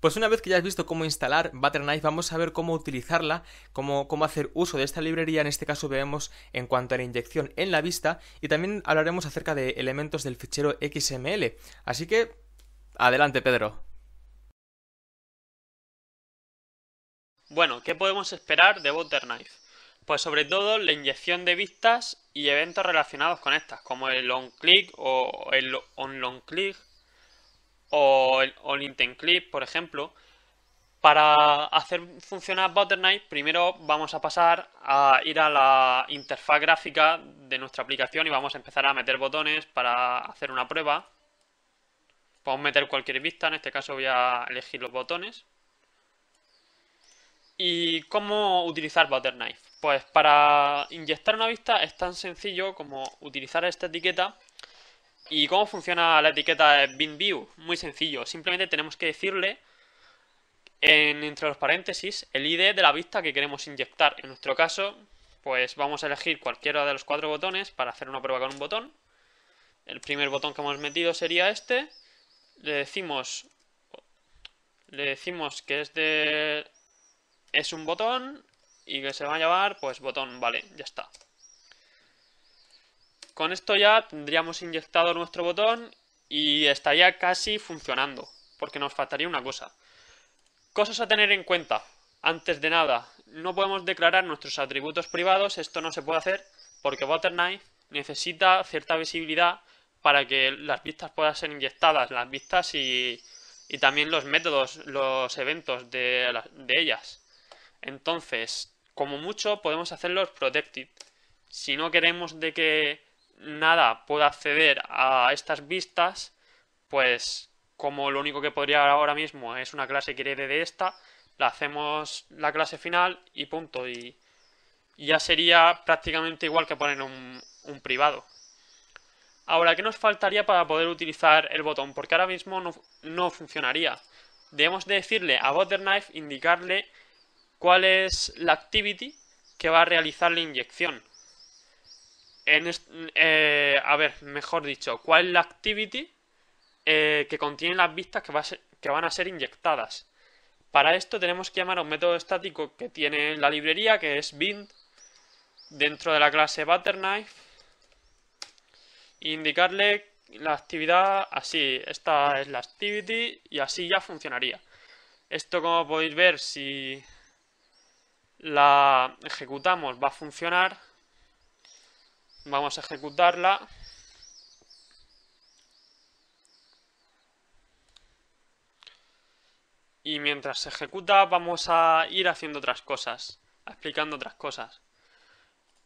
Pues una vez que ya has visto cómo instalar ButterKnife, vamos a ver cómo utilizarla, cómo, cómo hacer uso de esta librería. En este caso veremos en cuanto a la inyección en la vista y también hablaremos acerca de elementos del fichero XML. Así que, adelante Pedro. Bueno, ¿qué podemos esperar de ButterKnife? Pues sobre todo la inyección de vistas y eventos relacionados con estas, como el on-click o el on-long-click o el, Clip, por ejemplo, para hacer funcionar Butterknife primero vamos a pasar a ir a la interfaz gráfica de nuestra aplicación y vamos a empezar a meter botones para hacer una prueba. Podemos meter cualquier vista, en este caso voy a elegir los botones. ¿Y cómo utilizar Butterknife? Pues para inyectar una vista es tan sencillo como utilizar esta etiqueta ¿Y cómo funciona la etiqueta BinView? Muy sencillo, simplemente tenemos que decirle entre los paréntesis el ID de la vista que queremos inyectar. En nuestro caso, pues vamos a elegir cualquiera de los cuatro botones para hacer una prueba con un botón. El primer botón que hemos metido sería este. Le decimos, le decimos que es de, es un botón y que se va a llamar pues botón, vale, ya está. Con esto ya tendríamos inyectado nuestro botón y estaría casi funcionando, porque nos faltaría una cosa. Cosas a tener en cuenta. Antes de nada, no podemos declarar nuestros atributos privados, esto no se puede hacer porque WaterKnife necesita cierta visibilidad para que las vistas puedan ser inyectadas, las vistas y, y también los métodos, los eventos de, de ellas. Entonces, como mucho podemos hacerlos protected. Si no queremos de que nada pueda acceder a estas vistas, pues como lo único que podría ahora mismo es una clase que de esta, la hacemos la clase final y punto. Y ya sería prácticamente igual que poner un, un privado. Ahora, ¿qué nos faltaría para poder utilizar el botón? Porque ahora mismo no, funcionaría. Debemos decirle a Butterknife, indicarle cuál es la activity que va a realizar la inyección. Eh, a ver, mejor dicho, cuál es la activity eh, que contiene las vistas que, que, van a ser inyectadas. Para esto tenemos que llamar a un método estático que tiene la librería, que es bind, dentro de la clase butterknife, e indicarle la actividad así, esta es la activity y así ya funcionaría. Esto como podéis ver, si la ejecutamos va a funcionar Vamos a ejecutarla. Y mientras se ejecuta vamos a ir haciendo otras cosas, explicando otras cosas.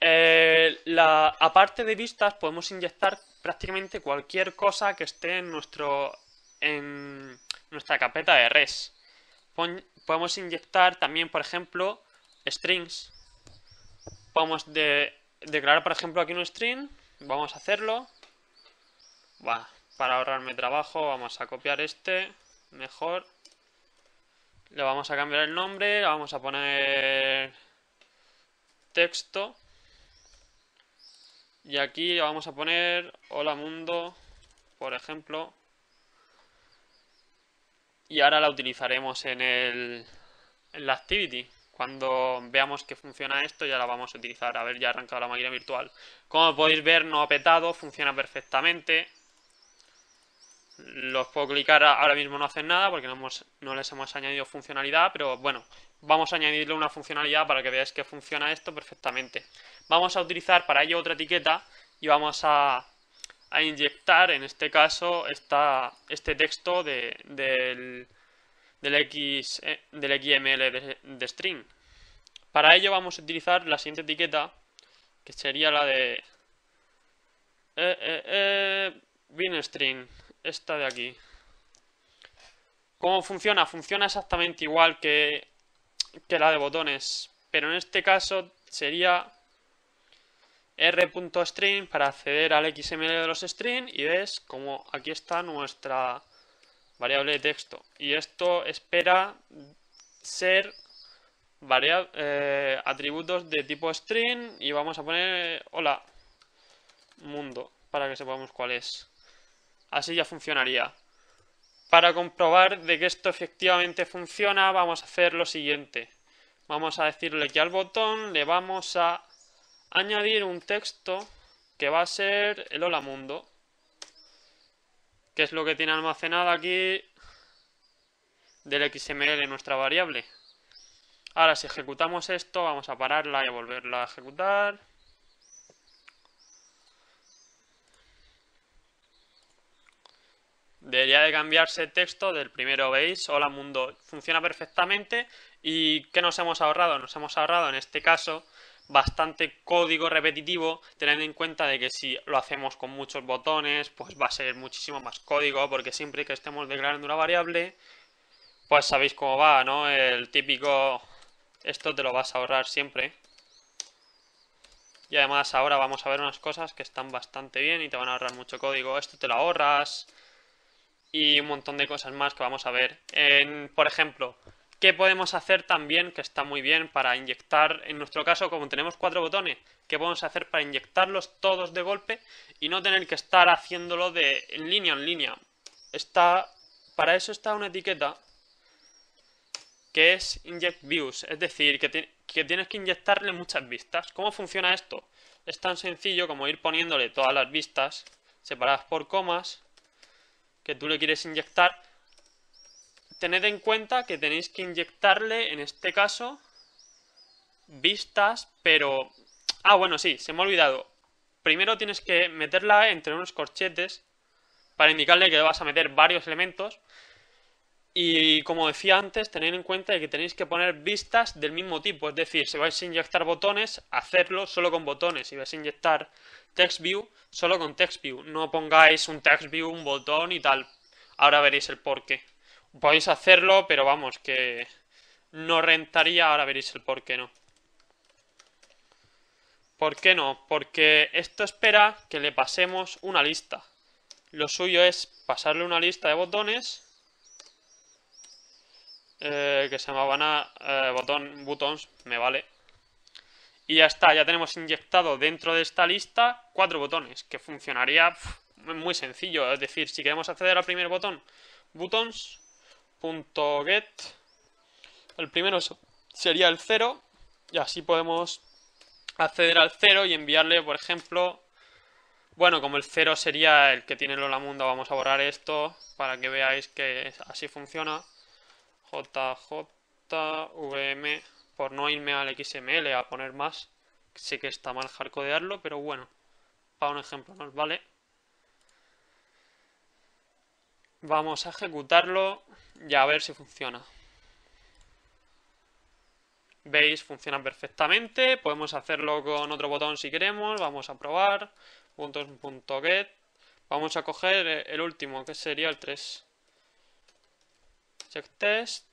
Eh, la, aparte de vistas podemos inyectar prácticamente cualquier cosa que esté en, nuestro, en nuestra carpeta de res. podemos inyectar también, por ejemplo, strings. Podemos de, declarar, por ejemplo, aquí un string. Vamos a hacerlo. para ahorrarme trabajo, vamos a copiar este. Mejor. Le vamos a cambiar el nombre. Le vamos a poner texto. Y aquí le vamos a poner hola mundo, por ejemplo. Y ahora la utilizaremos en el en la activity. Cuando veamos que funciona esto ya la vamos a utilizar. A ver, ya ha arrancado la máquina virtual. Como podéis ver, no ha petado, funciona perfectamente. Los puedo clicar, ahora mismo no hacen nada porque no, les hemos añadido funcionalidad, pero bueno, vamos a añadirle una funcionalidad para que veáis que funciona esto perfectamente. Vamos a utilizar para ello otra etiqueta y vamos a, inyectar, en este caso, esta, este texto de, del del, XML eh, de, string. Para ello vamos a utilizar la siguiente etiqueta, que sería la de eh, eh, eh string, esta de aquí. ¿Cómo funciona? Funciona exactamente igual que, que la de botones, pero en este caso sería r.string para acceder al XML de los string y ves como aquí está nuestra variable de texto. Y esto espera ser variable, eh, atributos de tipo string y vamos a poner hola mundo para que sepamos cuál es. Así ya funcionaría. Para comprobar de que esto efectivamente funciona vamos a hacer lo siguiente. Vamos a decirle que al botón le vamos a añadir un texto que va a ser el hola mundo. ¿Qué es lo que tiene almacenado aquí del XML nuestra variable? Ahora, si ejecutamos esto, vamos a pararla y volverla a ejecutar. Debería de cambiarse el texto del primero, ¿veis? Hola mundo, funciona perfectamente. ¿Y qué nos hemos ahorrado? Nos hemos ahorrado en este caso bastante código repetitivo, teniendo en cuenta de que si lo hacemos con muchos botones, pues va a ser muchísimo más código, porque siempre que estemos declarando una variable, pues sabéis cómo va, ¿no? El típico, esto te lo vas a ahorrar siempre. Y además ahora vamos a ver unas cosas que están bastante bien y te van a ahorrar mucho código. Esto te lo ahorras y un montón de cosas más que vamos a ver. En, por ejemplo, ¿Qué podemos hacer también, que está muy bien, para inyectar, en nuestro caso, como tenemos cuatro botones, qué podemos hacer para inyectarlos todos de golpe y no tener que estar haciéndolo de en línea en línea? Está, para eso está una etiqueta que es inject views, es decir, que tienes que inyectarle muchas vistas. ¿Cómo funciona esto? Es tan sencillo como ir poniéndole todas las vistas separadas por comas que tú le quieres inyectar tened en cuenta que tenéis que inyectarle, en este caso, vistas, pero... Ah, bueno, sí, se me ha olvidado. Primero tienes que meterla entre unos corchetes para indicarle que vas a meter varios elementos. Y como decía antes, tened en cuenta que tenéis que poner vistas del mismo tipo. Es decir, si vais a inyectar botones, hacerlo solo con botones. Si vais a inyectar TextView, solo con TextView. No pongáis un TextView, un botón y tal. Ahora veréis el porqué. Podéis hacerlo, pero vamos, que no rentaría. Ahora veréis el por qué no. ¿Por qué no? Porque esto espera que le pasemos una lista. Lo suyo es pasarle una lista de botones eh, que se llamaban a eh, botón, buttons, me vale. Y ya está, ya tenemos inyectado dentro de esta lista cuatro botones, que funcionaría muy sencillo. Es decir, si queremos acceder al primer botón, buttons, .get. El primero sería el 0 y así podemos acceder al 0 y enviarle, por ejemplo, bueno, como el 0 sería el que tiene Lola Mundo, vamos a borrar esto para que veáis que así funciona. JJVM por no irme al XML a poner más. Sé que está mal hardcodearlo, pero bueno, para un ejemplo nos vale. Vamos a ejecutarlo y a ver si funciona. Veis, funciona perfectamente. Podemos hacerlo con otro botón si queremos. Vamos a probar. Puntos.get. Vamos a coger el último, que sería el 3. Check test.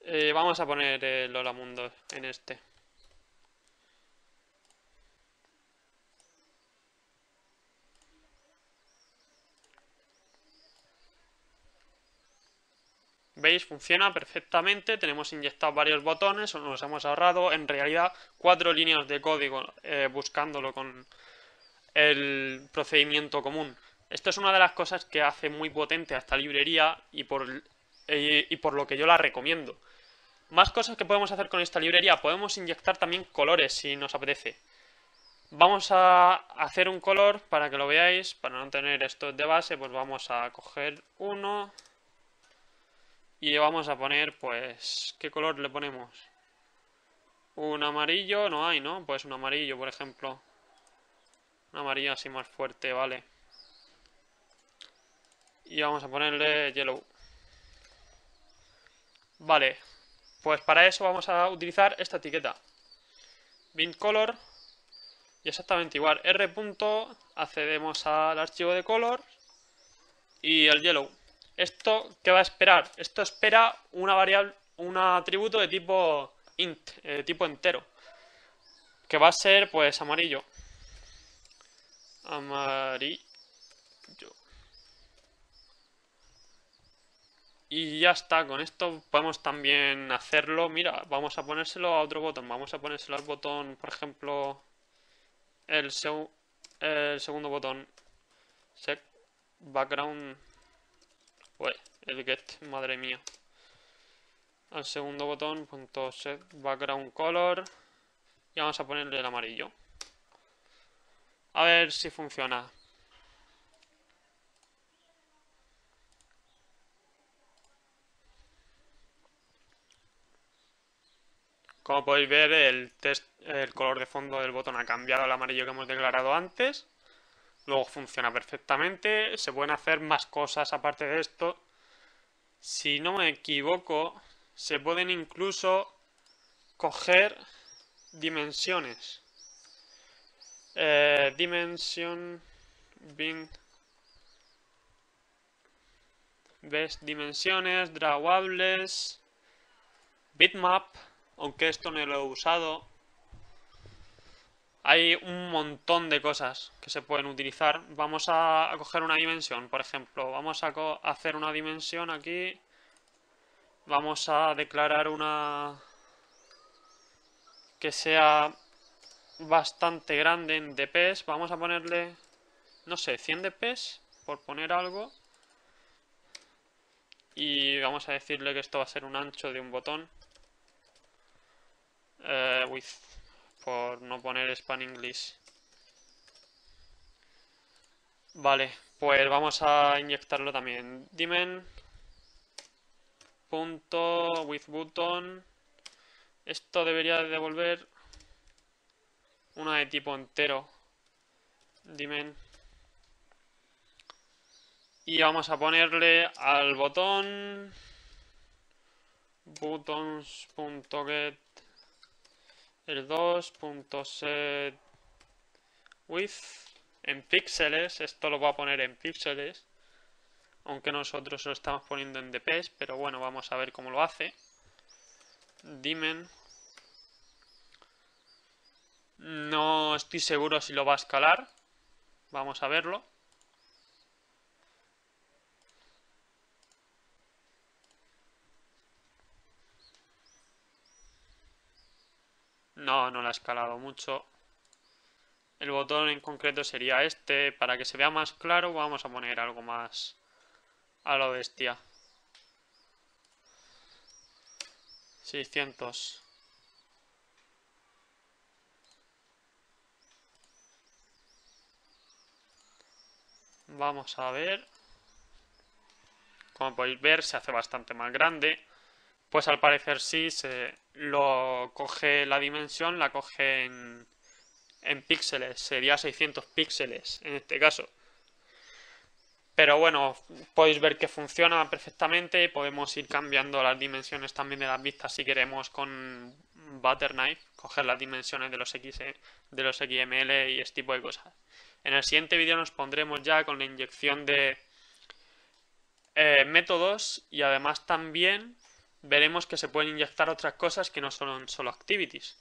Eh, vamos a poner el Hola Mundo en este. veis funciona perfectamente, tenemos inyectado varios botones, nos hemos ahorrado en realidad cuatro líneas de código eh, buscándolo con el procedimiento común. Esto es una de las cosas que hace muy potente a esta librería y por, eh, y por lo que yo la recomiendo. Más cosas que podemos hacer con esta librería, podemos inyectar también colores si nos apetece. Vamos a hacer un color para que lo veáis, para no tener esto de base, pues vamos a coger uno, y vamos a poner pues ¿qué color le ponemos? un amarillo no hay ¿no? pues un amarillo por ejemplo un amarillo así más fuerte vale y vamos a ponerle yellow vale pues para eso vamos a utilizar esta etiqueta bin color y exactamente igual r punto accedemos al archivo de color y al yellow ¿Esto qué va a esperar? Esto espera una variable, un atributo de tipo int, eh, de tipo entero, que va a ser pues amarillo. Amarillo. Y ya está, con esto podemos también hacerlo. Mira, vamos a ponérselo a otro botón. Vamos a ponérselo al botón, por ejemplo, el, segundo botón. background el get, madre mía. Al segundo botón, punto set background color. Y vamos a ponerle el amarillo. A ver si funciona. Como podéis ver, el, test, el color de fondo del botón ha cambiado al amarillo que hemos declarado antes. Luego funciona perfectamente. Se pueden hacer más cosas aparte de esto. Si no me equivoco, se pueden incluso coger dimensiones. Eh, dimension ves dimensiones, drawables, bitmap, aunque esto no lo he usado hay un montón de cosas que se pueden utilizar. Vamos a coger una dimensión, por ejemplo. Vamos a hacer una dimensión aquí. Vamos a declarar una... que sea bastante grande en DPs. Vamos a ponerle, no sé, 100 DPs, por poner algo. Y vamos a decirle que esto va a ser un ancho de un botón. Eh, with por no poner Span English. Vale, pues vamos a inyectarlo también. Dimen punto with button. Esto debería devolver una de tipo entero. Dimen. Y vamos a ponerle al botón buttons.get el 2.set width en píxeles, esto lo voy a poner en píxeles, aunque nosotros lo estamos poniendo en DPS, pero bueno, vamos a ver cómo lo hace. Dimen. No estoy seguro si lo va a escalar, vamos a verlo. No, no la he escalado mucho. El botón en concreto sería este. Para que se vea más claro vamos a poner algo más a la bestia. 600. Vamos a ver. Como podéis ver se hace bastante más grande. Pues al parecer sí, se lo coge la dimensión, la coge en, píxeles, sería 600 píxeles en este caso. Pero bueno, podéis ver que funciona perfectamente, podemos ir cambiando las dimensiones también de las vistas si queremos con Butterknife, coger las dimensiones de los, X, eh, de los XML y este tipo de cosas. En el siguiente vídeo nos pondremos ya con la inyección de eh, métodos y además también veremos que se pueden inyectar otras cosas que no son solo activities.